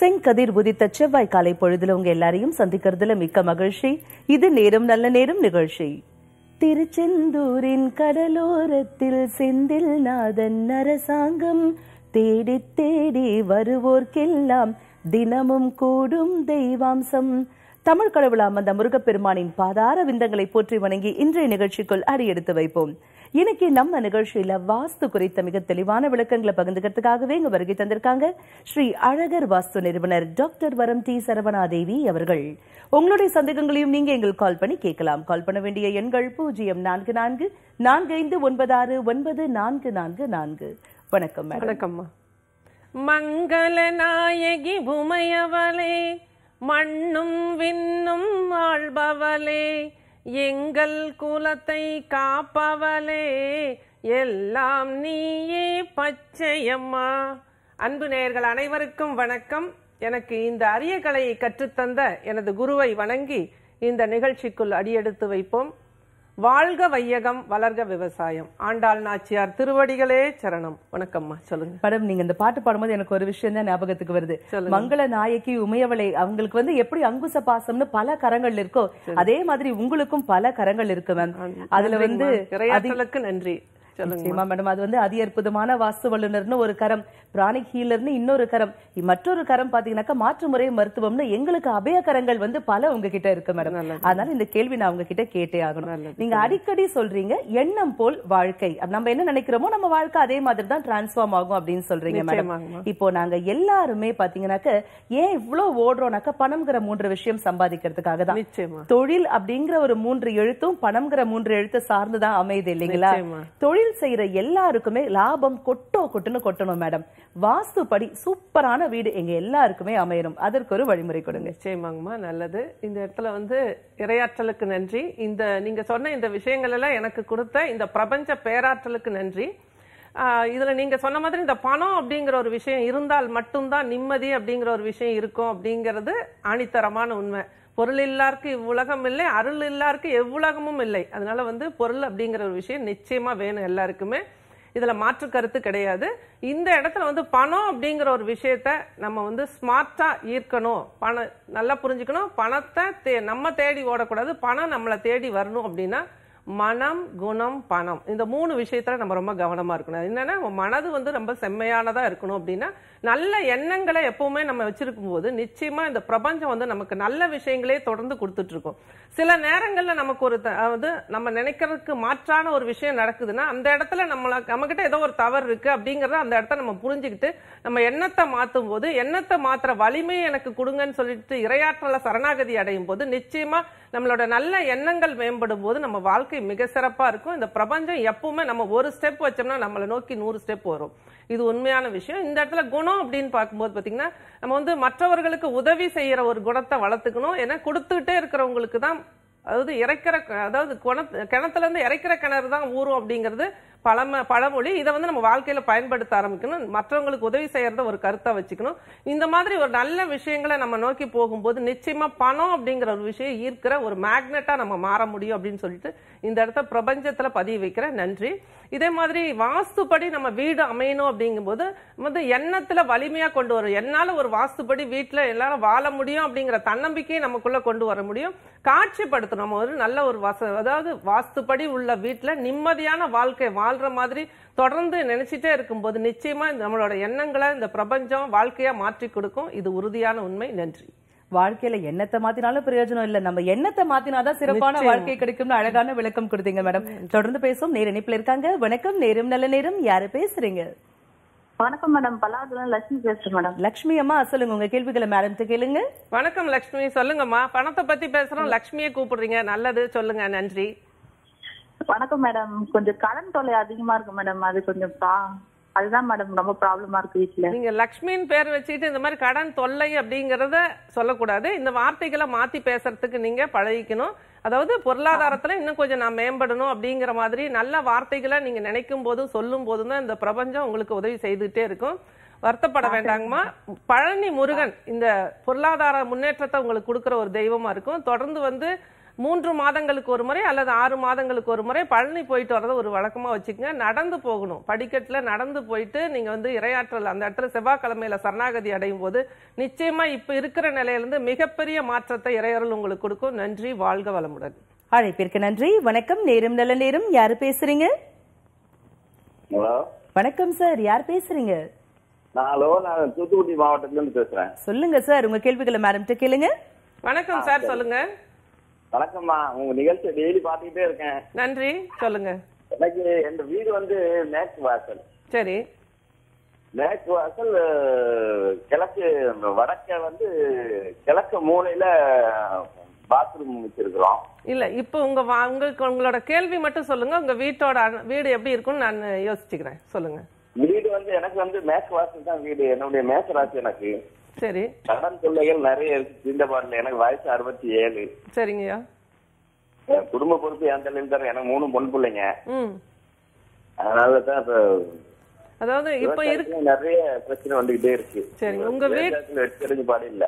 செங்கதிர் உதித்த செவ்வாய் காலை பொழுதுல உங்க எல்லாரையும் சந்திக்கிறதுல மிக்க மகிழ்ச்சி இது நேரம் நல்ல நேரம் நிகழ்ச்சி திருச்செந்தூரின் கடலோரத்தில் செந்தில் நாதன் அரசாங்கம் தேடி தேடி வருவோர்க்கெல்லாம் தினமும் கூடும் தெய்வாம்சம் தமிழ் கடவுளாம் அந்த முருகப்பெருமானின் பாதார விந்தங்களை போற்றி வணங்கி இன்றைய நிகழ்ச்சிக்குள் அடியெடுத்து வைப்போம் இன்னைக்கு நம்ம நிகழ்ச்சியில வாஸ்து குறித்த மிக தெளிவான விளக்கங்களை பகிர்ந்துக்கிறதுக்காகவே இங்க வருகை தந்திருக்காங்க ஸ்ரீ அழகர் வாஸ்து நிறுவனர் டாக்டர் வரம் டி சரவணாதேவி அவர்கள் உங்களுடைய சந்தேகங்களையும் நீங்க எங்களுக்கு கால் பண்ணி கேட்கலாம் கால் பண்ண வேண்டிய எண்கள் பூஜ்ஜியம் நான்கு நான்கு நான்கு ஐந்து ஒன்பது ஆறு ஒன்பது நான்கு நான்கு நான்கு வணக்கம் வணக்கம்மா மங்கள நாயகி புமையவளே மண்ணும் விண்ணும் ஆள்பவளே எங்கள் குலத்தை காப்பவளே எல்லாம் நீயே பச்சையம்மா அன்பு நேயர்கள் அனைவருக்கும் வணக்கம் எனக்கு இந்த அரிய கலையை கற்றுத்தந்த எனது குருவை வணங்கி இந்த நிகழ்ச்சிக்குள் அடியெடுத்து வைப்போம் வாழ்க வையகம் வளர்க விவசாயம் ஆண்டாள் நாச்சியார் திருவடிகளே சரணம் வணக்கம்மா சொல்லுங்க மேடம் நீங்க இந்த பாட்டு பாடும்போது எனக்கு ஒரு விஷயம் தான் ஞாபகத்துக்கு வருது மங்கள நாயக்கி உமையவளை அவங்களுக்கு வந்து எப்படி அங்குச பாசம்னு பல கரங்கள் இருக்கோ அதே மாதிரி உங்களுக்கும் பல கரங்கள் இருக்கு மேம் அதுல வந்து நன்றி நிச்சயமா மேடம் அது வந்து அதி அற்புதமான வாஸ்து வல்லுநர்னு ஒரு கரம் பிராணிக் ஹீலர்னு இன்னொரு கரம் மற்றொரு கரம் பாத்தீங்கன்னாக்கா மாற்று முறை மருத்துவம்னு எங்களுக்கு அபய கரங்கள் வந்து பல உங்ககிட்ட இருக்கு மேடம் அதனால இந்த கேள்வி நான் உங்ககிட்ட கேட்டே ஆகணும் நீங்க அடிக்கடி சொல்றீங்க எண்ணம் போல் வாழ்க்கை நம்ம என்ன நினைக்கிறோமோ நம்ம வாழ்க்கை அதே மாதிரி தான் டிரான்ஸ்ஃபார்ம் ஆகும் அப்படின்னு சொல்றீங்க மேடம் இப்போ நாங்க எல்லாருமே பாத்தீங்கன்னாக்க ஏன் இவ்வளவு ஓடுறோம்னாக்க பணம்ங்கிற மூன்று விஷயம் சம்பாதிக்கிறதுக்காக தான் தொழில் அப்படிங்கிற ஒரு மூன்று எழுத்தும் பணம்ங்கிற மூன்று எழுத்து சார்ந்துதான் அமையுது இல்லைங்களா தொழில் தொழில் செய்யற எல்லாருக்குமே லாபம் கொட்டோ கொட்டுன்னு கொட்டணும் மேடம் வாஸ்துப்படி சூப்பரான வீடு எங்க எல்லாருக்குமே அமையணும் அதற்கு ஒரு வழிமுறை கொடுங்க நிச்சயமாங்கம்மா நல்லது இந்த இடத்துல வந்து இரையாற்றலுக்கு நன்றி இந்த நீங்க சொன்ன இந்த விஷயங்கள் எல்லாம் எனக்கு கொடுத்த இந்த பிரபஞ்ச பேராற்றலுக்கு நன்றி இதுல நீங்க சொன்ன மாதிரி இந்த பணம் அப்படிங்கிற ஒரு விஷயம் இருந்தால் மட்டும்தான் நிம்மதி அப்படிங்கிற ஒரு விஷயம் இருக்கும் அப்படிங்கிறது ஆணித்தரமான உண்மை பொருள் இல்லாருக்கு இவ்வுலகம் இல்லை அருள் இல்லாருக்கு எவ்வுலகமும் இல்லை அதனால வந்து பொருள் அப்படிங்கிற ஒரு விஷயம் நிச்சயமா வேணும் எல்லாருக்குமே இதுல மாற்று கருத்து கிடையாது இந்த இடத்துல வந்து பணம் அப்படிங்கிற ஒரு விஷயத்த நம்ம வந்து ஸ்மார்ட்டா ஈர்க்கணும் பணம் நல்லா புரிஞ்சுக்கணும் பணத்தை நம்ம தேடி ஓடக்கூடாது பணம் நம்மளை தேடி வரணும் அப்படின்னா மனம் குணம் பணம் இந்த மூணு விஷயத்துல நம்ம ரொம்ப கவனமா இருக்கணும் என்னன்னா நம்ம மனது வந்து ரொம்ப செம்மையானதா இருக்கணும் அப்படின்னா நல்ல எண்ணங்களை எப்பவுமே நம்ம வச்சிருக்கும் போது நிச்சயமா இந்த பிரபஞ்சம் வந்து நமக்கு நல்ல விஷயங்களே தொடர்ந்து கொடுத்துட்டு இருக்கும் சில நேரங்கள்ல நமக்கு ஒரு வந்து நம்ம நினைக்கிறதுக்கு மாற்றான ஒரு விஷயம் நடக்குதுன்னா அந்த இடத்துல நம்மளை நம்மக்கிட்ட ஏதோ ஒரு தவறு இருக்கு அப்படிங்கறத அந்த இடத்த நம்ம புரிஞ்சுக்கிட்டு நம்ம எண்ணத்தை மாத்தும் போது எண்ணத்தை மாத்திர வலிமையை எனக்கு கொடுங்கன்னு சொல்லிட்டு இரையாற்றல சரணாகதி அடையும் போது நிச்சயமா நம்மளோட நல்ல எண்ணங்கள் மேம்படும் போது நம்ம வாழ்க்கை போட்டி மிக சிறப்பாக இருக்கும் இந்த பிரபஞ்சம் எப்பவுமே நம்ம ஒரு ஸ்டெப் வச்சோம்னா நம்மளை நோக்கி நூறு ஸ்டெப் வரும் இது உண்மையான விஷயம் இந்த இடத்துல குணம் அப்படின்னு பார்க்கும்போது பார்த்தீங்கன்னா நம்ம வந்து மற்றவர்களுக்கு உதவி செய்கிற ஒரு குணத்தை வளர்த்துக்கணும் ஏன்னா கொடுத்துக்கிட்டே இருக்கிறவங்களுக்கு தான் அதாவது இறைக்கிற அதாவது குண கிணத்துலேருந்து இறைக்கிற கிணறு தான் ஊறும் அப்படிங்கிறது பழம பழமொழி இதை வந்து நம்ம வாழ்க்கையில் பயன்படுத்த ஆரம்பிக்கணும் மற்றவங்களுக்கு உதவி செய்யறத ஒரு கருத்தாக வச்சுக்கணும் இந்த மாதிரி ஒரு நல்ல விஷயங்களை நம்ம நோக்கி போகும்போது நிச்சயமாக பணம் அப்படிங்கிற ஒரு விஷயம் ஈர்க்கிற ஒரு மேக்னெட்டாக நம்ம மாற முடியும் அப்படின்னு சொல்லிட்டு இந்த இடத்த பிரபஞ்சத்தில் பதிவு வைக்கிறேன் நன்றி இதே மாதிரி வாஸ்துப்படி நம்ம வீடு அமையணும் அப்படிங்கும்போது வந்து எண்ணத்தில் வலிமையாக கொண்டு வரும் என்னால் ஒரு வாஸ்துப்படி வீட்டில் எல்லாரும் வாழ முடியும் அப்படிங்கிற தன்னம்பிக்கையை நமக்குள்ளே கொண்டு வர முடியும் காட்சிப்படுத்தணும் நம்ம ஒரு நல்ல ஒரு வச அதாவது வாஸ்துப்படி உள்ள வீட்டில் நிம்மதியான வாழ்க்கை வாழ் சொல்ற மாதிரி தொடர்ந்து நினைச்சிட்டே இருக்கும்போது நிச்சயமா நம்மளோட எண்ணங்களை இந்த பிரபஞ்சம் வாழ்க்கையா மாற்றி கொடுக்கும் இது உறுதியான உண்மை நன்றி வாழ்க்கையில எண்ணத்தை மாத்தினாலும் பிரயோஜனம் இல்ல நம்ம எண்ணத்தை மாத்தினாதான் சிறப்பான வாழ்க்கை கிடைக்கும் அழகான விளக்கம் கொடுத்தீங்க மேடம் தொடர்ந்து பேசும் நேர இணைப்புல இருக்காங்க வணக்கம் நேரம் நல்ல நேரம் யாரு பேசுறீங்க வணக்கம் மேடம் பலாதுலாம் லட்சுமி பேசுறேன் மேடம் லட்சுமி அம்மா சொல்லுங்க உங்க கேள்விகளை மேடம் கேளுங்க வணக்கம் லட்சுமி சொல்லுங்கம்மா பணத்தை பத்தி பேசுறோம் லட்சுமியை கூப்பிடுறீங்க நல்லது சொல்லுங்க நன்றி வணக்கம் மேடம் கொஞ்சம் கடன் தொல்லை அதிகமா இருக்கு மேடம் அது கொஞ்சம் அதுதான் மேடம் ரொம்ப ப்ராப்ளமா இருக்கு வீட்டுல நீங்க லக்ஷ்மின்னு பேர் வச்சுட்டு இந்த மாதிரி கடன் தொல்லை அப்படிங்கறத சொல்லக்கூடாது இந்த வார்த்தைகளை மாத்தி பேசுறதுக்கு நீங்க பழகிக்கணும் அதாவது பொருளாதாரத்துல இன்னும் கொஞ்சம் நான் மேம்படணும் அப்படிங்கிற மாதிரி நல்ல வார்த்தைகளை நீங்க நினைக்கும் போதும் சொல்லும் போதும் தான் இந்த பிரபஞ்சம் உங்களுக்கு உதவி செய்துட்டே இருக்கும் வருத்தப்பட வேண்டாங்கம்மா பழனி முருகன் இந்த பொருளாதார முன்னேற்றத்தை உங்களுக்கு கொடுக்குற ஒரு தெய்வமா இருக்கும் தொடர்ந்து வந்து மூன்று மாதங்களுக்கு ஒரு முறை அல்லது ஆறு மாதங்களுக்கு ஒரு முறை பழனி போயிட்டு வரதை ஒரு வழக்கமாக வச்சுக்கோங்க நடந்து போகணும் படிக்கட்டில் நடந்து போயிட்டு நீங்கள் வந்து இரையாற்றல் அந்த இடத்துல செவ்வாய்க்கிழமையில் சரணாகதி அடையும் போது நிச்சயமாக இப்போ இருக்கிற நிலையிலேருந்து மிகப்பெரிய மாற்றத்தை இறையறல் உங்களுக்கு கொடுக்கும் நன்றி வாழ்க வளமுடன் அழைப்பிற்கு நன்றி வணக்கம் நேரம் நல்ல நேரம் யாரு பேசுறீங்க வணக்கம் சார் யார் பேசுறீங்க ஹலோ நான் தூத்துக்குடி மாவட்டத்துல இருந்து பேசுறேன் சொல்லுங்க சார் உங்க கேள்விகளை மேடம் கேளுங்க வணக்கம் சார் சொல்லுங்க வணக்கம்மா உங்க நிகழ்ச்சியை டெய்லி பாத்துக்கிட்டே இருக்கேன் நன்றி சொல்லுங்க எனக்கு என் வீடு வந்து மேற்கு வாசல் சரி மேற்கு வாசல் கிழக்கு வடக்க வந்து கிழக்கு மூலையில பாத்ரூம் வச்சிருக்கிறோம் இல்ல இப்போ உங்க உங்களுக்கு உங்களோட கேள்வி மட்டும் சொல்லுங்க உங்க வீட்டோட வீடு எப்படி இருக்கும்னு நான் யோசிச்சுக்கிறேன் சொல்லுங்க வீடு வந்து எனக்கு வந்து மேற்கு வாசல் தான் வீடு என்னுடைய மேசராசி எனக்கு சரி கடன் தொல்லைகள் நிறைய இருக்கு தீண்ட பாடல எனக்கு வயசு அறுபத்தி ஏழு சரிங்கய்யா குடும்ப பொறுப்பு என் தர எனக்கு மூணு பொன் பிள்ளைங்க அதனால தான் அதாவது இப்ப இருக்கு நிறைய பிரச்சனை வந்துகிட்டே இருக்கு சரி உங்க வீட்டு பாடு இல்ல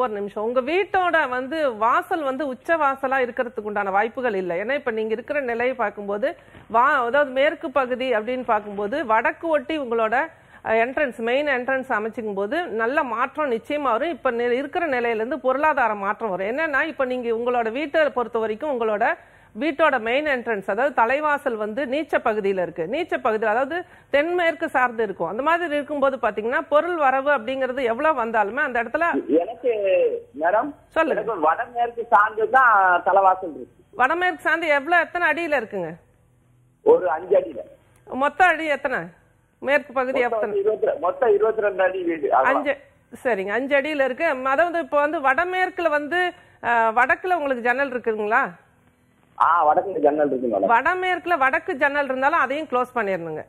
ஒரு நிமிஷம் உங்க வீட்டோட வந்து வாசல் வந்து உச்ச வாசலா இருக்கிறதுக்கு உண்டான வாய்ப்புகள் இல்ல ஏன்னா இப்ப நீங்க இருக்கிற நிலையை பார்க்கும்போது வா அதாவது மேற்கு பகுதி அப்படின்னு பார்க்கும்போது வடக்கு ஒட்டி உங்களோட என்ட்ரன்ஸ் மெயின் என்ட்ரன்ஸ் அமைச்சிக்கும் போது நல்ல மாற்றம் நிச்சயமாக வரும் இப்போ இருக்கிற நிலையிலேருந்து பொருளாதார மாற்றம் வரும் என்னென்னா இப்போ நீங்கள் உங்களோட வீட்டை பொறுத்த வரைக்கும் உங்களோட வீட்டோட மெயின் என்ட்ரன்ஸ் அதாவது தலைவாசல் வந்து நீச்ச பகுதியில் இருக்கு நீச்ச பகுதியில் அதாவது தென்மேற்கு சார்ந்து இருக்கும் அந்த மாதிரி இருக்கும்போது பாத்தீங்கன்னா பொருள் வரவு அப்படிங்கிறது எவ்வளவு வந்தாலுமே அந்த இடத்துல எனக்கு மேடம் சொல்லுங்க வடமேற்கு சார்ந்து தான் தலைவாசல் இருக்கு வடமேற்கு சார்ந்து எவ்வளவு எத்தனை அடியில இருக்குங்க ஒரு அஞ்சு அடியில மொத்த அடி எத்தனை மேற்கு பகுதி சரிங்க அஞ்சு அடியில் இருக்கு அதாவது இப்போ வந்து வடமேற்குல வந்து வடக்குல உங்களுக்கு ஜன்னல் இருக்குங்களா வடமேற்குல வடக்கு ஜன்னல் இருந்தாலும் அதையும் க்ளோஸ் பண்ணிடணுங்க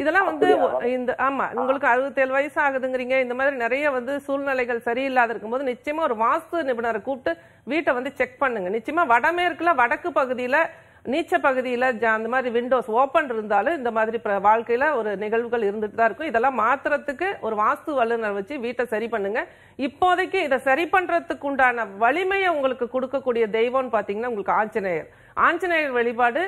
இதெல்லாம் வந்து இந்த ஆமா உங்களுக்கு அறுபத்தேழு வயசு ஆகுதுங்கிறீங்க இந்த மாதிரி நிறைய வந்து சூழ்நிலைகள் சரியில்லாத இருக்கும்போது நிச்சயமா ஒரு வாஸ்து நிபுணரை கூப்பிட்டு வீட்டை வந்து செக் பண்ணுங்க நிச்சயமா வடமேற்குல வடக்கு பகுதியில நீச்ச பகுதியில் அந்த மாதிரி விண்டோஸ் ஓப்பன் இருந்தாலும் இந்த மாதிரி வாழ்க்கையில் ஒரு நிகழ்வுகள் இருந்துட்டு தான் இருக்கும் இதெல்லாம் மாத்திரத்துக்கு ஒரு வாஸ்து வல்லுநர் வச்சு வீட்டை சரி பண்ணுங்க இப்போதைக்கு இதை சரி பண்ணுறதுக்கு உண்டான வலிமையை உங்களுக்கு கொடுக்கக்கூடிய தெய்வம்னு பார்த்தீங்கன்னா உங்களுக்கு ஆஞ்சநேயர் ஆஞ்சநேயர் வழிபாடு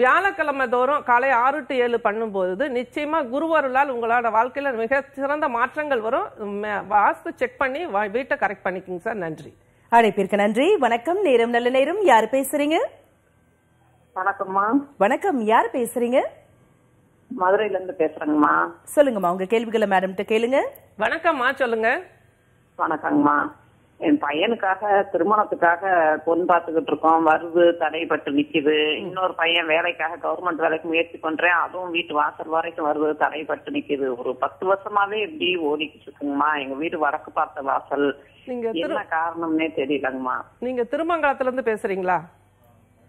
வியாழக்கிழமை தோறும் காலை ஆறு டு ஏழு பண்ணும்போது நிச்சயமாக குருவருளால் உங்களோட வாழ்க்கையில் மிக சிறந்த மாற்றங்கள் வரும் வாஸ்து செக் பண்ணி வீட்டை கரெக்ட் பண்ணிக்கோங்க சார் நன்றி அழைப்பிற்கு நன்றி வணக்கம் நேரம் நல்ல நேரம் யார் பேசுறீங்க வணக்கம்மா வணக்கம் யார் பேசுறீங்க மதுரையில இருந்து பேசுறேங்கம்மா சொல்லுங்கம்மா உங்க கேள்விகளை மேடம் கேளுங்க வணக்கம்மா சொல்லுங்க வணக்கங்கம்மா என் பையனுக்காக திருமணத்துக்காக பொன் பார்த்துக்கிட்டு இருக்கோம் வருது தடைப்பட்டு நிக்குது இன்னொரு பையன் வேலைக்காக கவர்மெண்ட் வேலைக்கு முயற்சி பண்றேன் அதுவும் வீட்டு வாசல் வரைக்கும் வருது தடைப்பட்டு நிக்குது ஒரு பத்து வருஷமாவே இப்படி ஓடிக்கிட்டு இருக்குங்கம்மா எங்க வீடு வடக்கு பார்த்த வாசல் என்ன காரணம்னே தெரியலங்கம்மா நீங்க திருமங்கலத்துல இருந்து பேசுறீங்களா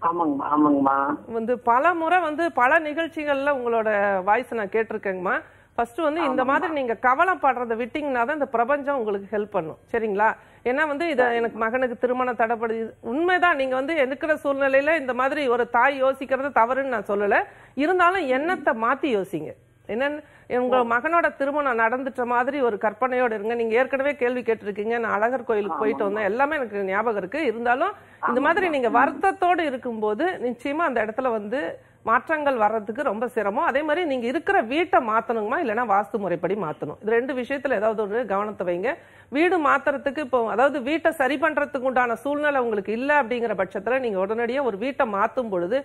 ஆமாங்கம்மா ஆமாங்கம்மா வந்து பல முறை வந்து பல நிகழ்ச்சிகள்ல உங்களோட வாய்ஸ் நான் கேட்டிருக்கேங்கம்மா ஃபர்ஸ்ட் வந்து இந்த மாதிரி நீங்க கவலைப்படுறத விட்டீங்கன்னா தான் இந்த பிரபஞ்சம் உங்களுக்கு ஹெல்ப் பண்ணும் சரிங்களா ஏன்னா வந்து இத எனக்கு மகனுக்கு திருமணம் தடைப்படுது உண்மைதான் நீங்க வந்து எதுக்கிற சூழ்நிலையில இந்த மாதிரி ஒரு தாய் யோசிக்கிறது தவறுன்னு நான் சொல்லலை இருந்தாலும் எண்ணத்தை மாத்தி யோசிங்க என்னன்னு உங்க மகனோட திருமணம் நடந்துட்ட மாதிரி ஒரு கற்பனையோட இருங்க நீங்க ஏற்கனவே கேள்வி கேட்டிருக்கீங்க நான் அழகர் கோயிலுக்கு போயிட்டு வந்தேன் எல்லாமே எனக்கு ஞாபகம் இருக்கு இருந்தாலும் இந்த மாதிரி நீங்க வருத்தத்தோடு இருக்கும்போது நிச்சயமா அந்த இடத்துல வந்து மாற்றங்கள் வர்றதுக்கு ரொம்ப சிரமம் அதே மாதிரி நீங்கள் இருக்கிற வீட்டை மாற்றணுமா இல்லைனா வாஸ்து முறைப்படி மாற்றணும் இது ரெண்டு விஷயத்தில் ஏதாவது ஒரு கவனத்தை வைங்க வீடு மாற்றுறதுக்கு இப்போ அதாவது வீட்டை சரி பண்றதுக்கு உண்டான சூழ்நிலை உங்களுக்கு இல்லை அப்படிங்கிற பட்சத்தில் நீங்கள் உடனடியாக ஒரு வீட்டை மாற்றும் பொழுது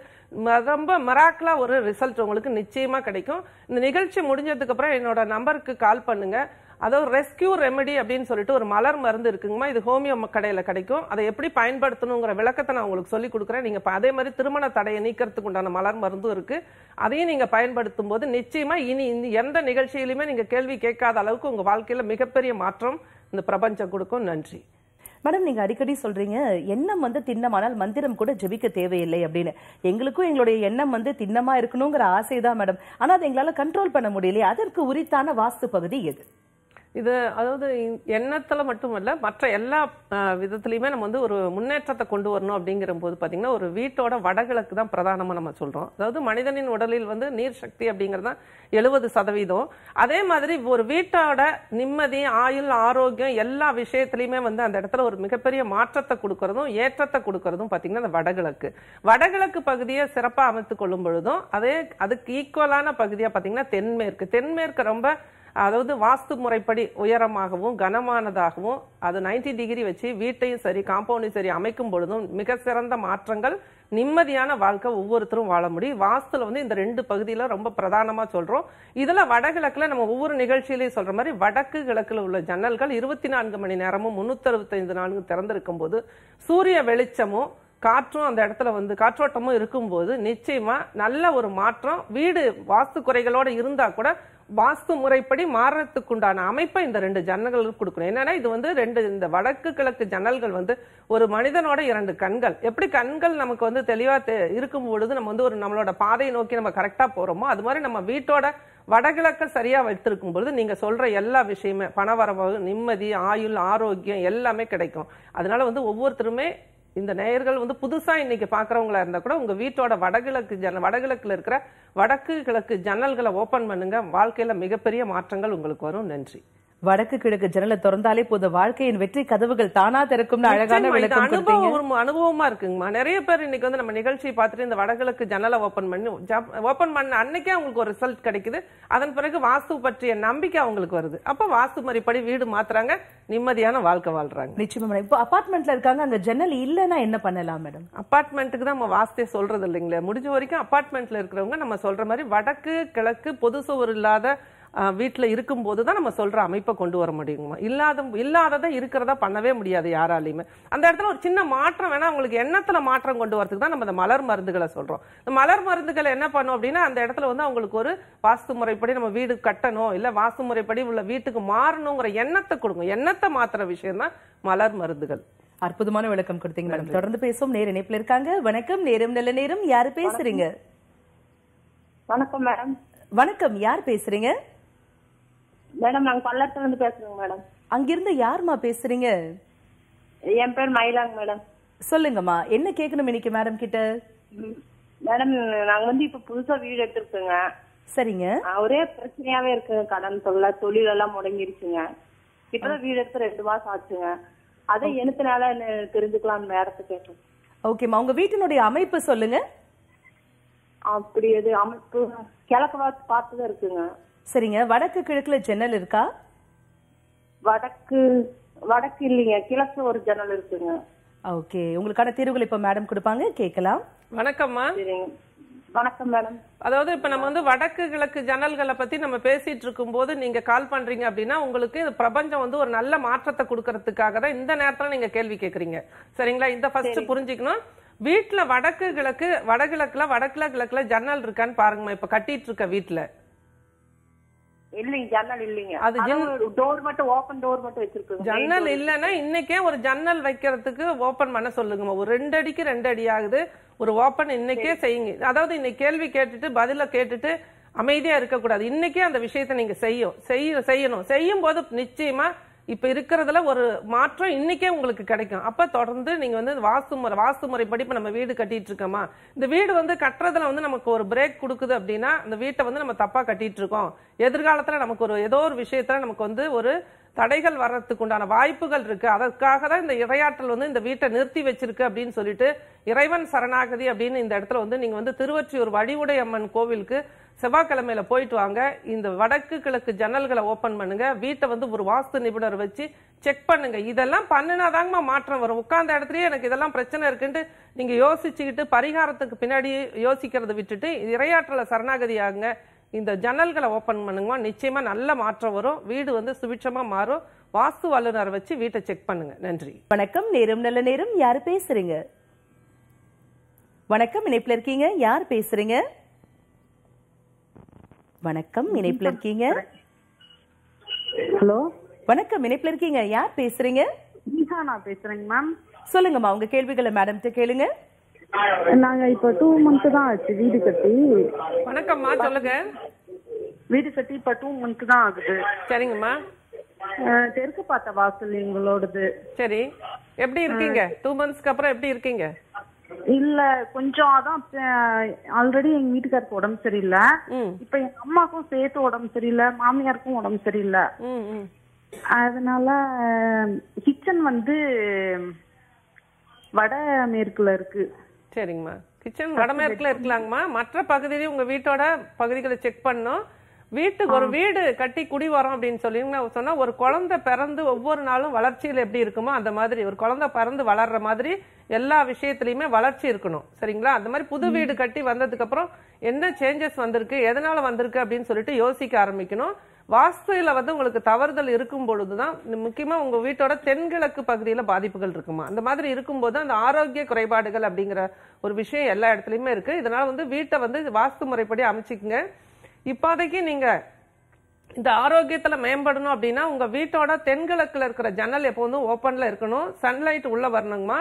ரொம்ப மராக்கலாக ஒரு ரிசல்ட் உங்களுக்கு நிச்சயமாக கிடைக்கும் இந்த நிகழ்ச்சி முடிஞ்சதுக்கப்புறம் என்னோட நம்பருக்கு கால் பண்ணுங்கள் அதாவது ரெஸ்கியூ ரெமெடி அப்படின்னு சொல்லிட்டு ஒரு மலர் மருந்து இருக்குங்கம்மா இது ஹோமியோ கடையில் கிடைக்கும் அதை எப்படி பயன்படுத்தணுங்கிற விளக்கத்தை நான் உங்களுக்கு சொல்லி கொடுக்குறேன் நீங்கள் அதே மாதிரி திருமண தடையை நீக்கிறதுக்கு உண்டான மலர் மருந்தும் இருக்குது அதையும் நீங்கள் பயன்படுத்தும் போது நிச்சயமாக இனி இந்த எந்த நிகழ்ச்சியிலுமே நீங்கள் கேள்வி கேட்காத அளவுக்கு உங்கள் வாழ்க்கையில் மிகப்பெரிய மாற்றம் இந்த பிரபஞ்சம் கொடுக்கும் நன்றி மேடம் நீங்க அடிக்கடி சொல்றீங்க எண்ணம் வந்து திண்ணமானால் மந்திரம் கூட ஜெபிக்க தேவையில்லை அப்படின்னு எங்களுக்கும் எங்களுடைய எண்ணம் வந்து தின்னமா இருக்கணுங்கிற ஆசை தான் மேடம் ஆனா அதை எங்களால கண்ட்ரோல் பண்ண முடியலையே அதற்கு உரித்தான வாஸ்து பகுதி எது இது அதாவது எண்ணத்தில் மட்டுமல்ல மற்ற எல்லா விதத்துலையுமே நம்ம வந்து ஒரு முன்னேற்றத்தை கொண்டு வரணும் அப்படிங்கிற போது பார்த்திங்கன்னா ஒரு வீட்டோட வடகிழக்கு தான் பிரதானமாக நம்ம சொல்கிறோம் அதாவது மனிதனின் உடலில் வந்து நீர் சக்தி அப்படிங்கிறது தான் எழுபது சதவீதம் அதே மாதிரி ஒரு வீட்டோட நிம்மதி ஆயுள் ஆரோக்கியம் எல்லா விஷயத்துலையுமே வந்து அந்த இடத்துல ஒரு மிகப்பெரிய மாற்றத்தை கொடுக்கறதும் ஏற்றத்தை கொடுக்கறதும் பார்த்திங்கன்னா அந்த வடகிழக்கு வடகிழக்கு பகுதியை சிறப்பாக அமைத்து கொள்ளும் பொழுதும் அதே அதுக்கு ஈக்குவலான பகுதியாக பார்த்திங்கன்னா தென்மேற்கு தென்மேற்கு ரொம்ப அதாவது வாஸ்து முறைப்படி உயரமாகவும் கனமானதாகவும் அது நைன்டி டிகிரி வச்சு வீட்டையும் சரி காம்பவுண்டையும் சரி அமைக்கும் பொழுதும் மிக சிறந்த மாற்றங்கள் நிம்மதியான வாழ்க்கை ஒவ்வொருத்தரும் வாழ முடியும் வாஸ்துல வந்து இந்த ரெண்டு பகுதியில ரொம்ப பிரதானமா சொல்றோம் இதுல வடகிழக்குல நம்ம ஒவ்வொரு நிகழ்ச்சியிலையும் சொல்ற மாதிரி வடக்கு கிழக்குல உள்ள ஜன்னல்கள் இருபத்தி நான்கு மணி நேரமும் முன்னூத்தி அறுபத்தைந்து நான்கு திறந்திருக்கும் போது சூரிய வெளிச்சமும் காற்றும் அந்த இடத்துல வந்து காற்றோட்டமும் இருக்கும்போது நிச்சயமாக நல்ல ஒரு மாற்றம் வீடு வாஸ்து குறைகளோடு இருந்தால் கூட வாஸ்து முறைப்படி மாறத்துக்குண்டான அமைப்பை இந்த ரெண்டு ஜன்னல்களுக்கு கொடுக்கணும் என்னன்னா இது வந்து ரெண்டு இந்த வடக்கு கிழக்கு ஜன்னல்கள் வந்து ஒரு மனிதனோட இரண்டு கண்கள் எப்படி கண்கள் நமக்கு வந்து தெளிவாக இருக்கும் பொழுது நம்ம வந்து ஒரு நம்மளோட பாதையை நோக்கி நம்ம கரெக்டாக போகிறோமோ அது மாதிரி நம்ம வீட்டோட வடகிழக்க சரியாக வைத்திருக்கும் பொழுது நீங்கள் சொல்கிற எல்லா விஷயமே பண வரவு நிம்மதி ஆயுள் ஆரோக்கியம் எல்லாமே கிடைக்கும் அதனால வந்து ஒவ்வொருத்தருமே இந்த நேயர்கள் வந்து புதுசாக இன்னைக்கு பார்க்குறவங்களா இருந்தால் கூட உங்கள் வீட்டோட வடகிழக்கு ஜன வடகிழக்கில் இருக்கிற வடக்கு கிழக்கு ஜன்னல்களை ஓப்பன் பண்ணுங்க வாழ்க்கையில் மிகப்பெரிய மாற்றங்கள் உங்களுக்கு வரும் நன்றி வடக்கு கிழக்கு ஜன்னலை திறந்தாலே போதும் வாழ்க்கையின் வெற்றி கதவுகள் தானா திறக்கும் அழகான அனுபவம் அனுபவமா இருக்குங்கம்மா நிறைய பேர் இன்னைக்கு வந்து நம்ம நிகழ்ச்சியை பார்த்துட்டு இந்த வடகிழக்கு ஜன்னலை ஓப்பன் பண்ணி ஓப்பன் பண்ண அன்னைக்கே அவங்களுக்கு ஒரு ரிசல்ட் கிடைக்குது அதன் பிறகு வாஸ்து பற்றிய நம்பிக்கை அவங்களுக்கு வருது அப்ப வாஸ்து முறைப்படி வீடு மாத்துறாங்க நிம்மதியான வாழ்க்கை வாழ்றாங்க நிச்சயமா மேடம் இப்போ அபார்ட்மெண்ட்ல இருக்காங்க அந்த ஜன்னல் இல்லைன்னா என்ன பண்ணலாம் மேடம் அபார்ட்மெண்ட்டுக்கு தான் நம்ம வாஸ்தே சொல்றது இல்லைங்களே முடிஞ்ச வரைக்கும் அபார்ட்மெண்ட்ல இருக்கிறவங்க நம்ம சொல்ற மாதிரி வடக்கு கிழக்கு பொது சுவர் இல்லாத வீட்டில் இருக்கும்போது தான் நம்ம சொல்கிற அமைப்பை கொண்டு வர முடியுமா இல்லாத இல்லாததை இருக்கிறதா பண்ணவே முடியாது யாராலையுமே அந்த இடத்துல ஒரு சின்ன மாற்றம் வேணால் அவங்களுக்கு எண்ணத்தில் மாற்றம் கொண்டு வரதுக்கு தான் நம்ம இந்த மலர் மருந்துகளை சொல்கிறோம் இந்த மலர் மருந்துகளை என்ன பண்ணும் அப்படின்னா அந்த இடத்துல வந்து அவங்களுக்கு ஒரு வாஸ்து முறைப்படி நம்ம வீடு கட்டணும் இல்லை வாஸ்து முறைப்படி உள்ள வீட்டுக்கு மாறணுங்கிற எண்ணத்தை கொடுங்க எண்ணத்தை மாற்றுற விஷயம் தான் மலர் மருந்துகள் அற்புதமான விளக்கம் கொடுத்தீங்க மேடம் தொடர்ந்து பேசும் நேர் இணைப்பில் இருக்காங்க வணக்கம் நேரம் நல்ல நேரம் யாரு பேசுறீங்க வணக்கம் மேடம் வணக்கம் யார் பேசுறீங்க மேடம் நாங்க பல்லத்துல இருந்து பேசுறோம் மேடம் அங்கிருந்து யாருமா பேசுறீங்க என் பேர் மயிலாங் மேடம் சொல்லுங்கம்மா என்ன கேட்கணும் இன்னைக்கு மேடம் கிட்ட மேடம் நாங்க வந்து இப்ப புதுசா வீடு எடுத்திருக்கோங்க சரிங்க ஒரே பிரச்சனையாவே இருக்குங்க கடன் தொல்லை தொழில் எல்லாம் முடங்கிருச்சுங்க இப்பதான் வீடு எடுத்து ரெண்டு மாசம் ஆச்சுங்க அதை எனத்துனால தெரிஞ்சுக்கலாம் மேடத்தை கேட்டோம் ஓகேம்மா உங்க வீட்டினுடைய அமைப்பு சொல்லுங்க அப்படி எது அமைப்பு கிழக்கு பார்த்து பார்த்துதான் இருக்குங்க சரிங்க வடக்கு கிழக்குல ஜன்னல் இருக்கா வடக்கு வடக்கு இல்லைங்க கிழக்கு ஒரு ஜன்னல் இருக்குங்க ஓகே உங்களுக்கான தீர்வுகள் இப்ப மேடம் கொடுப்பாங்க கேட்கலாம் வணக்கம்மா வணக்கம் மேடம் அதாவது இப்ப நம்ம வந்து வடக்கு கிழக்கு ஜன்னல்களை பத்தி நம்ம பேசிட்டு இருக்கும் போது நீங்க கால் பண்றீங்க அப்படின்னா உங்களுக்கு இந்த பிரபஞ்சம் வந்து ஒரு நல்ல மாற்றத்தை கொடுக்கறதுக்காக தான் இந்த நேரத்துல நீங்க கேள்வி கேக்குறீங்க சரிங்களா இந்த ஃபர்ஸ்ட் புரிஞ்சுக்கணும் வீட்டுல வடக்கு கிழக்கு வடகிழக்குல வடக்குல கிழக்குல ஜன்னல் இருக்கான்னு பாருங்கம்மா இப்ப கட்டிட்டு இருக்க வீட்டுல இல்லைங்க ஜன்னல் அது டோர் மட்டும் டோர் மட்டும் ஜன்னல் இன்னைக்கே ஒரு ஜன்னல் பண்ண சொல்லுங்கம்மா ஒரு ஆகுது ஒரு இன்னைக்கே செய்யுங்க அதாவது இன்னைக்கு கேள்வி கேட்டுட்டு பதில கேட்டுட்டு அமைதியா இருக்கக்கூடாது இன்னைக்கே அந்த விஷயத்த நீங்க செய்யும் செய்யணும் செய்யும் போது நிச்சயமா இப்போ இருக்கிறதுல ஒரு மாற்றம் இன்னைக்கே உங்களுக்கு கிடைக்கும் அப்போ தொடர்ந்து நீங்கள் வந்து வாஸ்து முறை வாஸ்து முறைப்படி இப்போ நம்ம வீடு கட்டிட்டு இருக்கோமா இந்த வீடு வந்து கட்டுறதுல வந்து நமக்கு ஒரு பிரேக் கொடுக்குது அப்படின்னா அந்த வீட்டை வந்து நம்ம தப்பாக கட்டிட்டு இருக்கோம் எதிர்காலத்தில் நமக்கு ஒரு ஏதோ ஒரு விஷயத்தில் நமக்கு வந்து ஒரு தடைகள் வர்றதுக்கு உண்டான வாய்ப்புகள் இருக்கு அதற்காக தான் இந்த இரையாற்றல் வந்து இந்த வீட்டை நிறுத்தி வச்சிருக்கு அப்படின்னு சொல்லிட்டு இறைவன் சரணாகதி அப்படின்னு இந்த இடத்துல வந்து நீங்க வந்து திருவற்றியூர் வடிவுடை அம்மன் கோவிலுக்கு செவ்வாய்க்கிழமையில போயிட்டு வாங்க இந்த வடக்கு கிழக்கு ஜன்னல்களை ஓபன் பண்ணுங்க வீட்டை வந்து ஒரு வாஸ்து நிபுணர் வச்சு செக் பண்ணுங்க இதெல்லாம் பண்ணினாதாங்கம்மா மாற்றம் வரும் உட்கார்ந்த இடத்துலயே எனக்கு இதெல்லாம் பிரச்சனை இருக்குன்ட்டு நீங்க யோசிச்சுக்கிட்டு பரிகாரத்துக்கு பின்னாடி யோசிக்கிறத விட்டுட்டு இரையாற்றல சரணாகதி ஆகுங்க இந்த ஜன்னல்களை ஓப்பன் பண்ணுங்க நிச்சயமாக நல்ல மாற்றம் வரும் வீடு வந்து சுபிட்சமாக மாறும் வாஸ்து வல்லுநர் வச்சு வீட்டை செக் பண்ணுங்க நன்றி வணக்கம் நேரம் நல்ல நேரம் யார் பேசுறீங்க வணக்கம் இணைப்பில் இருக்கீங்க யார் பேசுறீங்க வணக்கம் இணைப்பில் இருக்கீங்க ஹலோ வணக்கம் இணைப்பில் இருக்கீங்க யார் பேசுறீங்க நான் பேசுறேங்க மேம் சொல்லுங்கம்மா உங்க கேள்விகளை மேடம் கிட்ட கேளுங்க நாங்க இப்ப டூ மந்த் தான் ஆச்சு வீடு கட்டி வணக்கம்மா சொல்லுங்க வீடு கட்டி இப்ப டூ மந்த் தான் ஆகுது சரிங்கம்மா தெற்கு பார்த்த வாசல் எங்களோடது சரி எப்படி இருக்கீங்க டூ மந்த்ஸ்க்கு அப்புறம் எப்படி இருக்கீங்க இல்ல கொஞ்சம் அதான் ஆல்ரெடி எங்க வீட்டுக்காருக்கு உடம்பு சரியில்லை இப்ப எங்க அம்மாக்கும் சேர்த்து உடம்பு சரியில்லை மாமியாருக்கும் உடம்பு சரியில்லை அதனால கிச்சன் வந்து வட மேற்குல இருக்கு சரிங்கம்மா கிச்சன் வடமேற்குல இருக்கலாங்கம்மா மற்ற பகுதியிலையும் உங்க வீட்டோட பகுதிகளை செக் பண்ணோம் வீட்டுக்கு ஒரு வீடு கட்டி குடி வரோம் அப்படின்னு சொல்லி சொன்னா ஒரு குழந்தை பிறந்து ஒவ்வொரு நாளும் வளர்ச்சியில் எப்படி இருக்குமோ அந்த மாதிரி ஒரு குழந்தை பிறந்து வளர்ற மாதிரி எல்லா விஷயத்துலயுமே வளர்ச்சி இருக்கணும் சரிங்களா அந்த மாதிரி புது வீடு கட்டி வந்ததுக்கு அப்புறம் என்ன சேஞ்சஸ் வந்திருக்கு எதனால வந்திருக்கு அப்படின்னு சொல்லிட்டு யோசிக்க ஆரம்பிக்கணும் வாஸ்துல வந்து உங்களுக்கு தவறுதல் இருக்கும் பொழுது தான் முக்கியமாக உங்கள் வீட்டோட தென்கிழக்கு பகுதியில் பாதிப்புகள் இருக்குமா அந்த மாதிரி இருக்கும்போது அந்த ஆரோக்கிய குறைபாடுகள் அப்படிங்கிற ஒரு விஷயம் எல்லா இடத்துலையுமே இருக்குது இதனால் வந்து வீட்டை வந்து வாஸ்து முறைப்படி அமைச்சிக்கங்க இப்போதைக்கு நீங்கள் இந்த ஆரோக்கியத்தில் மேம்படணும் அப்படின்னா உங்கள் வீட்டோட தென்கிழக்கில் இருக்கிற ஜன்னல் எப்போதும் ஓப்பனில் இருக்கணும் சன்லைட் உள்ளே வரணுங்கம்மா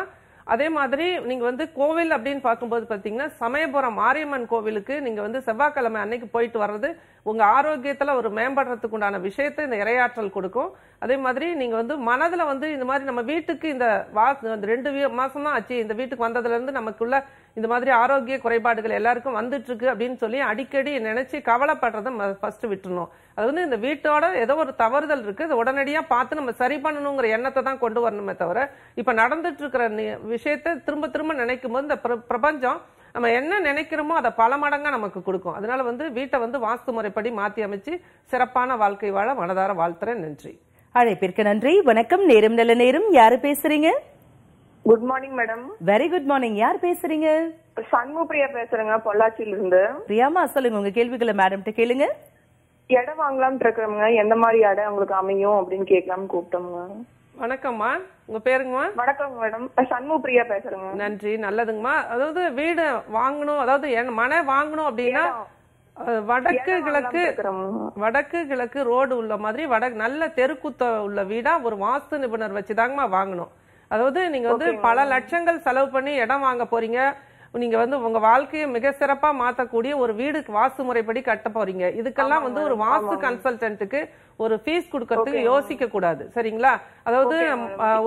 அதே மாதிரி நீங்கள் வந்து கோவில் அப்படின்னு பார்க்கும்போது பார்த்தீங்கன்னா சமயபுரம் மாரியம்மன் கோவிலுக்கு நீங்கள் வந்து செவ்வாய்க்கிழமை அன்னைக்கு போயிட்டு வர்றது உங்கள் ஆரோக்கியத்தில் ஒரு மேம்படுறதுக்கு உண்டான விஷயத்தை இந்த இரையாற்றல் கொடுக்கும் அதே மாதிரி நீங்கள் வந்து மனதில் வந்து இந்த மாதிரி நம்ம வீட்டுக்கு இந்த வா ரெண்டு மாதம் தான் ஆச்சு இந்த வீட்டுக்கு வந்ததுலேருந்து நமக்குள்ள இந்த மாதிரி ஆரோக்கிய குறைபாடுகள் எல்லாருக்கும் வந்துட்டுருக்கு அப்படின்னு சொல்லி அடிக்கடி நினச்சி கவலைப்படுறத ஃபஸ்ட்டு விட்டுணும் அது வந்து இந்த வீட்டோட ஏதோ ஒரு தவறுதல் இருக்குது அதை உடனடியாக பார்த்து நம்ம சரி பண்ணணுங்கிற எண்ணத்தை தான் கொண்டு வரணுமே தவிர இப்போ நடந்துட்டு இருக்கிற விஷயத்தை திரும்ப திரும்ப நினைக்கும் போது இந்த பிரபஞ்சம் நம்ம என்ன நினைக்கிறோமோ அதை பல மடங்காக நமக்கு கொடுக்கும் அதனால வந்து வீட்டை வந்து வாஸ்து முறைப்படி மாற்றி அமைச்சு சிறப்பான வாழ்க்கை வாழ மனதார வாழ்த்துறேன் நன்றி அழைப்பிற்கு நன்றி வணக்கம் நேரம் நல்ல நேரம் யாரு பேசுறீங்க good morning madam very good morning யார் பேசுறீங்க சண்மு பிரியா பேசுறேங்க பொள்ளாச்சியில இருந்து பிரியாமா சொல்லுங்க உங்க கேள்விகளை மேடம் கேளுங்க இடம் வாங்கலாம்னு இருக்கிறவங்க எந்த மாதிரி இடம் உங்களுக்கு அமையும் அப்படின்னு கேட்கலாம்னு கூப்பிட்டோம்ங்க வணக்கம்மா உங்க பேருங்கம்மா வணக்கம் மேடம் சண்மு பிரியா பேசுறேங்க நன்றி நல்லதுங்கம்மா அதாவது வீடு வாங்கணும் அதாவது என் மனை வாங்கணும் அப்படின்னா வடக்கு கிழக்கு வடக்கு கிழக்கு ரோடு உள்ள மாதிரி வட நல்ல தெருக்குத்த உள்ள வீடா ஒரு வாஸ்து நிபுணர் வச்சுதாங்கம்மா வாங்கணும் அதாவது நீங்க வந்து பல லட்சங்கள் செலவு பண்ணி இடம் வாங்க போறீங்க நீங்கள் வந்து உங்கள் வாழ்க்கையை மிக சிறப்பாக மாற்றக்கூடிய ஒரு வீடு வாஸ்து முறைப்படி கட்ட போறீங்க இதுக்கெல்லாம் வந்து ஒரு வாஸ்து கன்சல்டன்ட்டுக்கு ஒரு ஃபீஸ் கொடுக்கறதுக்கு யோசிக்க கூடாது சரிங்களா அதாவது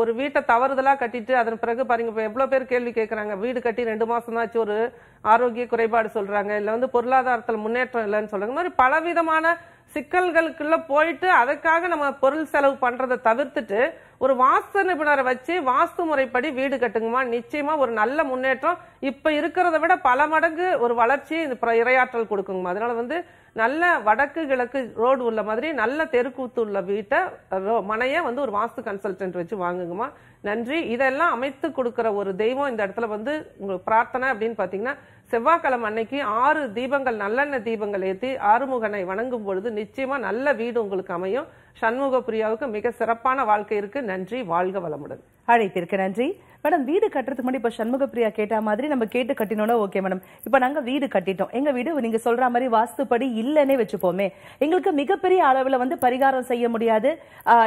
ஒரு வீட்டை தவறுதலா கட்டிட்டு அதன் பிறகு பாருங்க இப்போ எவ்வளோ பேர் கேள்வி கேட்குறாங்க வீடு கட்டி ரெண்டு மாசம் தான் ஒரு ஆரோக்கிய குறைபாடு சொல்றாங்க இல்லை வந்து பொருளாதாரத்தில் முன்னேற்றம் இல்லைன்னு சொல்றாங்க மாதிரி பலவிதமான சிக்கல்களுக்குள்ள போயிட்டு அதுக்காக நம்ம பொருள் செலவு பண்றதை தவிர்த்துட்டு ஒரு வாஸ்து நிபுணரை வச்சு வாஸ்து முறைப்படி வீடு கட்டுங்கம்மா நிச்சயமா ஒரு நல்ல முன்னேற்றம் இப்ப இருக்கிறத விட பல மடங்கு ஒரு வளர்ச்சி இந்த இரையாற்றல் கொடுக்குங்கம்மா அதனால வந்து நல்ல வடக்கு கிழக்கு ரோடு உள்ள மாதிரி நல்ல தெருக்கூத்து உள்ள வீட்டை மனைய வந்து ஒரு வாஸ்து கன்சல்டன்ட் வச்சு வாங்குங்கம்மா நன்றி இதெல்லாம் அமைத்து கொடுக்குற ஒரு தெய்வம் இந்த இடத்துல வந்து உங்களுக்கு பிரார்த்தனை அப்படின்னு பாத்தீங்கன்னா செவ்வாய்க்கிழமை அன்னைக்கு ஆறு தீபங்கள் நல்லெண்ணெய் தீபங்கள் ஏற்றி ஆறுமுகனை வணங்கும் பொழுது நிச்சயமா நல்ல வீடு உங்களுக்கு அமையும் சண்முக பிரியாவுக்கு மிக சிறப்பான வாழ்க்கை இருக்கு நன்றி வாழ்க வளமுடன் அழைப்பிற்கு நன்றி மேடம் வீடு கட்டுறதுக்கு முன்னாடி இப்போ சண்முக பிரியா கேட்ட மாதிரி நம்ம கேட்டு கட்டினோம்னா ஓகே மேடம் இப்போ நாங்கள் வீடு கட்டிட்டோம் எங்கள் வீடு நீங்கள் சொல்கிற மாதிரி வாஸ்துப்படி இல்லைன்னே வச்சுப்போமே எங்களுக்கு மிகப்பெரிய அளவில் வந்து பரிகாரம் செய்ய முடியாது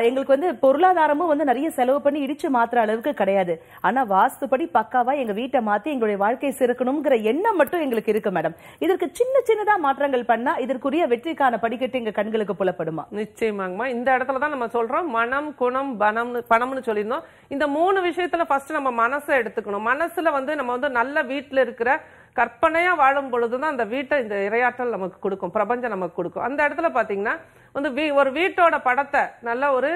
எங்களுக்கு வந்து பொருளாதாரமும் வந்து நிறைய செலவு பண்ணி இடிச்சு மாத்துற அளவுக்கு கிடையாது ஆனால் வாஸ்துப்படி பக்காவாக எங்கள் வீட்டை மாற்றி எங்களுடைய வாழ்க்கையை சிறக்கணுங்கிற எண்ணம் நேரம் மட்டும் எங்களுக்கு இருக்கு மேடம் இதற்கு சின்ன சின்னதா மாற்றங்கள் பண்ணா இதற்குரிய வெற்றிக்கான படிக்கட்டு எங்க கண்களுக்கு புலப்படுமா நிச்சயமாங்கம்மா இந்த இடத்துல தான் நம்ம சொல்றோம் மனம் குணம் பணம்னு பணம்னு சொல்லியிருந்தோம் இந்த மூணு விஷயத்துல ஃபர்ஸ்ட் நம்ம மனசை எடுத்துக்கணும் மனசுல வந்து நம்ம வந்து நல்ல வீட்டுல இருக்கிற கற்பனையா வாழும் பொழுதுதான் அந்த வீட்டை இந்த இரையாற்றல் நமக்கு கொடுக்கும் பிரபஞ்சம் நமக்கு கொடுக்கும் அந்த இடத்துல பாத்தீங்கன்னா வந்து வீ ஒரு வீட்டோட படத்தை நல்ல ஒரு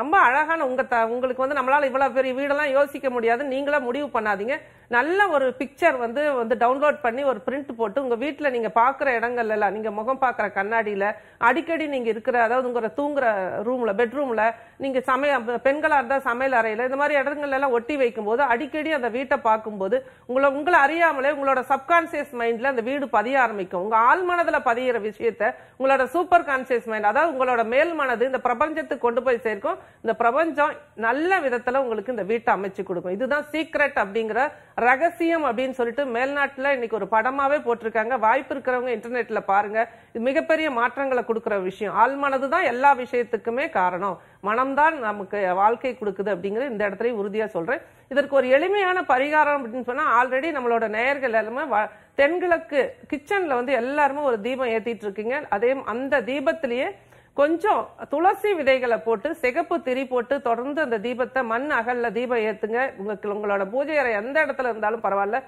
ரொம்ப அழகான உங்க த உங்களுக்கு வந்து நம்மளால இவ்வளவு பெரிய வீடெல்லாம் யோசிக்க முடியாது நீங்களே முடிவு பண்ணாதீங்க நல்ல ஒரு பிக்சர் வந்து வந்து டவுன்லோட் பண்ணி ஒரு பிரிண்ட் போட்டு உங்க வீட்டில் நீங்க பாக்குற இடங்கள்ல நீங்க முகம் பாக்குற கண்ணாடியில அடிக்கடி நீங்க இருக்கிற அதாவது உங்க தூங்குற ரூம்ல பெட்ரூம்ல நீங்க சமைய பெண்களா இருந்தா சமையல் அறையில இந்த மாதிரி இடங்கள்ல எல்லாம் ஒட்டி வைக்கும் போது அடிக்கடி அந்த வீட்டை பார்க்கும்போது உங்களை உங்களை அறியாமலே உங்களோட சப்கான்சியஸ் மைண்ட்ல அந்த வீடு பதிய ஆரம்பிக்கும் உங்க ஆழ்மனதுல பதிகிற விஷயத்த உங்களோட சூப்பர் கான்சியஸ் மைண்ட் அதாவது உங்களோட மேல் மனது இந்த பிரபஞ்சத்துக்கு கொண்டு போய் சேர்க்கும் இந்த பிரபஞ்சம் நல்ல விதத்துல உங்களுக்கு இந்த வீட்டை அமைச்சு கொடுக்கும் இதுதான் சீக்ரெட் அப்படிங்கிற ரகசியம் அப்படின்னு சொல்லிட்டு மேல்நாட்டில் இன்னைக்கு ஒரு படமாவே போட்டிருக்காங்க வாய்ப்பு இருக்கிறவங்க இன்டர்நெட்ல பாருங்க இது மிகப்பெரிய மாற்றங்களை கொடுக்குற விஷயம் ஆழ்மனது தான் எல்லா விஷயத்துக்குமே காரணம் மனம்தான் நமக்கு வாழ்க்கை கொடுக்குது அப்படிங்கிற இந்த இடத்துலையும் உறுதியாக சொல்கிறேன் இதற்கு ஒரு எளிமையான பரிகாரம் அப்படின்னு சொன்னால் ஆல்ரெடி நம்மளோட நேயர்கள் எல்லாமே தென்கிழக்கு கிச்சனில் வந்து எல்லாருமே ஒரு தீபம் ஏற்றிட்டு இருக்கீங்க அதே அந்த தீபத்திலேயே கொஞ்சம் துளசி விதைகளை போட்டு சிகப்பு திரி போட்டு தொடர்ந்து அந்த தீபத்தை மண் அகல்ல தீபம் ஏற்றுங்க உங்களுக்கு உங்களோட பூஜை அறை எந்த இடத்துல இருந்தாலும் பரவாயில்ல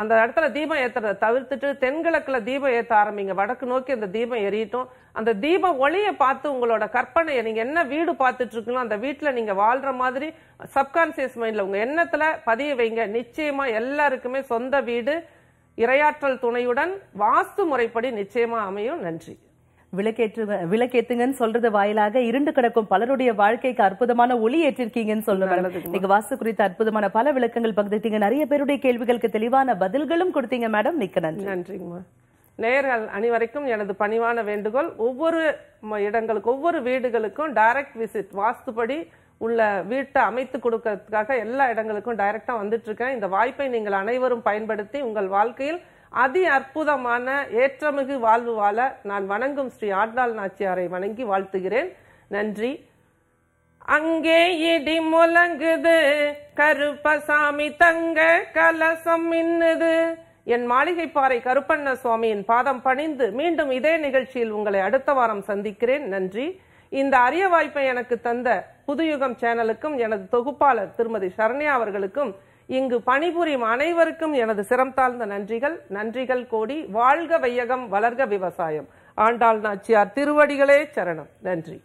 அந்த இடத்துல தீபம் ஏற்றுறத தவிர்த்துட்டு தென்கிழக்கில் தீபம் ஏற்ற ஆரம்பிங்க வடக்கு நோக்கி அந்த தீபம் எரியட்டும் அந்த தீப ஒளியை பார்த்து உங்களோட கற்பனையை நீங்கள் என்ன வீடு பார்த்துட்டு இருக்கணும் அந்த வீட்டில் நீங்கள் வாழ்கிற மாதிரி சப்கான்சியஸ் மைண்டில் உங்கள் எண்ணத்தில் பதிய வைங்க நிச்சயமாக எல்லாருக்குமே சொந்த வீடு இரையாற்றல் துணையுடன் வாஸ்து முறைப்படி நிச்சயமாக அமையும் நன்றி விளக்கேற்று விளக்கேத்துங்கன்னு சொல்றது வாயிலாக இருண்டு கிடக்கும் பலருடைய வாழ்க்கைக்கு அற்புதமான ஒளி ஏற்றிருக்கீங்கன்னு சொல்லணும் நீங்க வாஸ்து குறித்த அற்புதமான பல விளக்கங்கள் பகிர்ந்துட்டீங்க நிறைய பேருடைய கேள்விகளுக்கு தெளிவான பதில்களும் கொடுத்தீங்க மேடம் மிக்க நன்றி நன்றிங்கம்மா நேயர்கள் அனைவரைக்கும் எனது பணிவான வேண்டுகோள் ஒவ்வொரு இடங்களுக்கு ஒவ்வொரு வீடுகளுக்கும் டைரக்ட் விசிட் வாஸ்துபடி உள்ள வீட்டை அமைத்து கொடுக்கறதுக்காக எல்லா இடங்களுக்கும் டைரக்டா வந்துட்டு இருக்கேன் இந்த வாய்ப்பை நீங்கள் அனைவரும் பயன்படுத்தி உங்கள் வாழ்க்கையில் அதி அற்புதமான ஏற்றமிகு வாழ்வு வாழ நான் வணங்கும் ஸ்ரீ ஆண்டாள் நாச்சியாரை வணங்கி வாழ்த்துகிறேன் நன்றி அங்கே இடி முழங்குது கருப்பசாமி தங்க கலசம் மின்னுது என் மாளிகைப்பாறை கருப்பண்ண சுவாமியின் பாதம் பணிந்து மீண்டும் இதே நிகழ்ச்சியில் உங்களை அடுத்த வாரம் சந்திக்கிறேன் நன்றி இந்த அரிய வாய்ப்பை எனக்கு தந்த புதுயுகம் சேனலுக்கும் எனது தொகுப்பாளர் திருமதி சரண்யா அவர்களுக்கும் இங்கு பணிபுரியும் அனைவருக்கும் எனது சிரம் தாழ்ந்த நன்றிகள் நன்றிகள் கோடி வாழ்க வையகம் வளர்க விவசாயம் ஆண்டாள் நாச்சியார் திருவடிகளே சரணம் நன்றி